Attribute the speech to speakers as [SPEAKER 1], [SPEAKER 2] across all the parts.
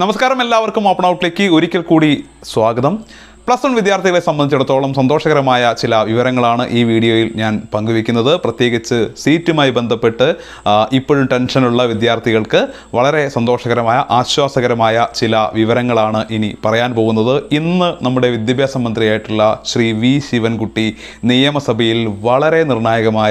[SPEAKER 1] നമസ്കാരം എല്ലാവർക്കും ഓപ്പൺ ഔട്ടിലേക്ക് ഒരിക്കൽ കൂടി സ്വാഗതം പ്ലസ് വൺ വിദ്യാർത്ഥികളെ സംബന്ധിച്ചിടത്തോളം സന്തോഷകരമായ ചില വിവരങ്ങളാണ് ഈ വീഡിയോയിൽ ഞാൻ പങ്കുവയ്ക്കുന്നത് പ്രത്യേകിച്ച് സീറ്റുമായി ബന്ധപ്പെട്ട് ഇപ്പോഴും ടെൻഷനുള്ള വിദ്യാർത്ഥികൾക്ക് വളരെ സന്തോഷകരമായ ആശ്വാസകരമായ ചില വിവരങ്ങളാണ് ഇനി പറയാൻ പോകുന്നത് ഇന്ന് നമ്മുടെ വിദ്യാഭ്യാസ മന്ത്രിയായിട്ടുള്ള ശ്രീ വി ശിവൻകുട്ടി നിയമസഭയിൽ വളരെ നിർണായകമായ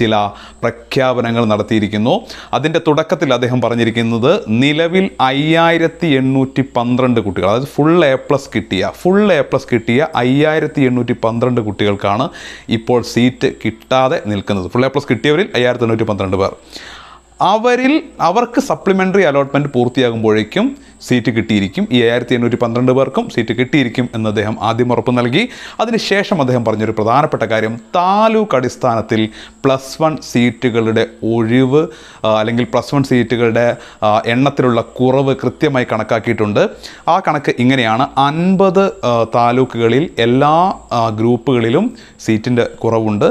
[SPEAKER 1] ചില പ്രഖ്യാപനങ്ങൾ നടത്തിയിരിക്കുന്നു അതിൻ്റെ തുടക്കത്തിൽ അദ്ദേഹം പറഞ്ഞിരിക്കുന്നത് നിലവിൽ അയ്യായിരത്തി എണ്ണൂറ്റി പന്ത്രണ്ട് കുട്ടികൾ അതായത് ഫുൾ എ പ്ലസ് കിട്ടിയ ഫുൾ എ എ പ്ലസ് കിട്ടിയ അയ്യായിരത്തി എണ്ണൂറ്റി പന്ത്രണ്ട് കുട്ടികൾക്കാണ് ഇപ്പോൾ സീറ്റ് കിട്ടാതെ നിൽക്കുന്നത് ഫുൾ എ പ്ലസ് കിട്ടിയവരിൽ അയ്യായിരത്തി എണ്ണൂറ്റി പന്ത്രണ്ട് പേർ അവരിൽ അവർക്ക് സപ്ലിമെൻ്ററി അലോട്ട്മെൻറ്റ് പൂർത്തിയാകുമ്പോഴേക്കും സീറ്റ് കിട്ടിയിരിക്കും ഈ ഏഴായിരത്തി എണ്ണൂറ്റി പന്ത്രണ്ട് പേർക്കും സീറ്റ് കിട്ടിയിരിക്കും എന്ന് അദ്ദേഹം ആദ്യം ഉറപ്പ് നൽകി അതിനുശേഷം അദ്ദേഹം പറഞ്ഞൊരു പ്രധാനപ്പെട്ട കാര്യം താലൂക്ക് അടിസ്ഥാനത്തിൽ പ്ലസ് വൺ സീറ്റുകളുടെ ഒഴിവ് അല്ലെങ്കിൽ പ്ലസ് വൺ സീറ്റുകളുടെ എണ്ണത്തിലുള്ള കുറവ് കൃത്യമായി കണക്കാക്കിയിട്ടുണ്ട് ആ കണക്ക് ഇങ്ങനെയാണ് അൻപത് താലൂക്കുകളിൽ എല്ലാ ഗ്രൂപ്പുകളിലും സീറ്റിൻ്റെ കുറവുണ്ട്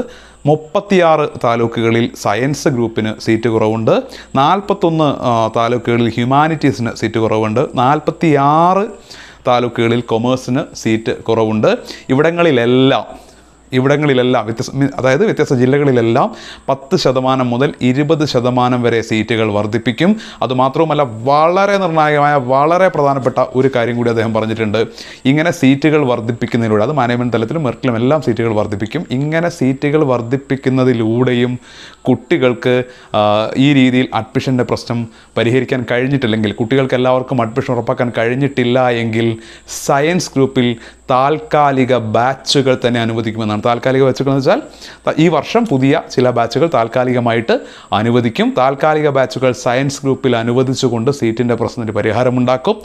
[SPEAKER 1] മുപ്പത്തിയാറ് താലൂക്കുകളിൽ സയൻസ് ഗ്രൂപ്പിന് സീറ്റ് കുറവുണ്ട് നാൽപ്പത്തൊന്ന് താലൂക്കുകളിൽ ഹ്യൂമാനിറ്റീസിന് സീറ്റ് കുറവുണ്ട് നാൽപ്പത്തിയാറ് താലൂക്കുകളിൽ കൊമേഴ്സിന് സീറ്റ് കുറവുണ്ട് ഇവിടങ്ങളിലെല്ലാം ഇവിടങ്ങളിലെല്ലാം വ്യത്യസ്ത അതായത് വ്യത്യസ്ത ജില്ലകളിലെല്ലാം പത്ത് ശതമാനം മുതൽ ഇരുപത് ശതമാനം വരെ സീറ്റുകൾ വർദ്ധിപ്പിക്കും അതുമാത്രവുമല്ല വളരെ നിർണായകമായ വളരെ പ്രധാനപ്പെട്ട ഒരു കാര്യം കൂടി അദ്ദേഹം പറഞ്ഞിട്ടുണ്ട് ഇങ്ങനെ സീറ്റുകൾ വർദ്ധിപ്പിക്കുന്നതിലൂടെ അത് മാനേജ്മെൻറ്റ് തലത്തിലും മെർക്കിലും എല്ലാം സീറ്റുകൾ വർദ്ധിപ്പിക്കും ഇങ്ങനെ സീറ്റുകൾ വർദ്ധിപ്പിക്കുന്നതിലൂടെയും കുട്ടികൾക്ക് ഈ രീതിയിൽ അഡ്മിഷൻ്റെ പ്രശ്നം പരിഹരിക്കാൻ കഴിഞ്ഞിട്ടില്ലെങ്കിൽ കുട്ടികൾക്ക് എല്ലാവർക്കും അഡ്മിഷൻ ഉറപ്പാക്കാൻ കഴിഞ്ഞിട്ടില്ല എങ്കിൽ സയൻസ് ഗ്രൂപ്പിൽ താൽക്കാലിക ബാച്ചുകൾ തന്നെ അനുവദിക്കുമെന്നാണ് താൽക്കാലിക ബാച്ചുകൾ എന്ന് വെച്ചാൽ ഈ വർഷം പുതിയ ചില ബാച്ചുകൾ താൽക്കാലികമായിട്ട് അനുവദിക്കും താൽക്കാലിക ബാച്ചുകൾ സയൻസ് ഗ്രൂപ്പിൽ അനുവദിച്ചുകൊണ്ട് സീറ്റിൻ്റെ പ്രശ്നത്തിന് പരിഹാരമുണ്ടാക്കും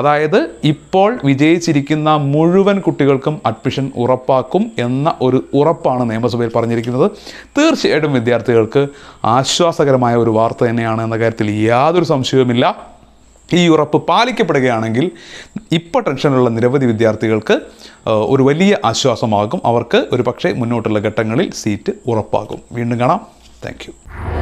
[SPEAKER 1] അതായത് ഇപ്പോൾ വിജയിച്ചിരിക്കുന്ന മുഴുവൻ കുട്ടികൾക്കും അഡ്മിഷൻ ഉറപ്പാക്കും എന്ന ഒരു ഉറപ്പാണ് നിയമസഭയിൽ പറഞ്ഞിരിക്കുന്നത് തീർച്ചയായിട്ടും വിദ്യാർത്ഥികൾക്ക് ആശ്വാസകരമായ ഒരു വാർത്ത തന്നെയാണ് എന്ന കാര്യത്തിൽ യാതൊരു സംശയവുമില്ല ഈ ഉറപ്പ് പാലിക്കപ്പെടുകയാണെങ്കിൽ ഇപ്പോൾ ടെൻഷനുള്ള നിരവധി വിദ്യാർത്ഥികൾക്ക് ഒരു വലിയ ആശ്വാസമാകും അവർക്ക് ഒരു പക്ഷേ മുന്നോട്ടുള്ള ഘട്ടങ്ങളിൽ സീറ്റ് ഉറപ്പാകും വീണ്ടും കാണാം താങ്ക്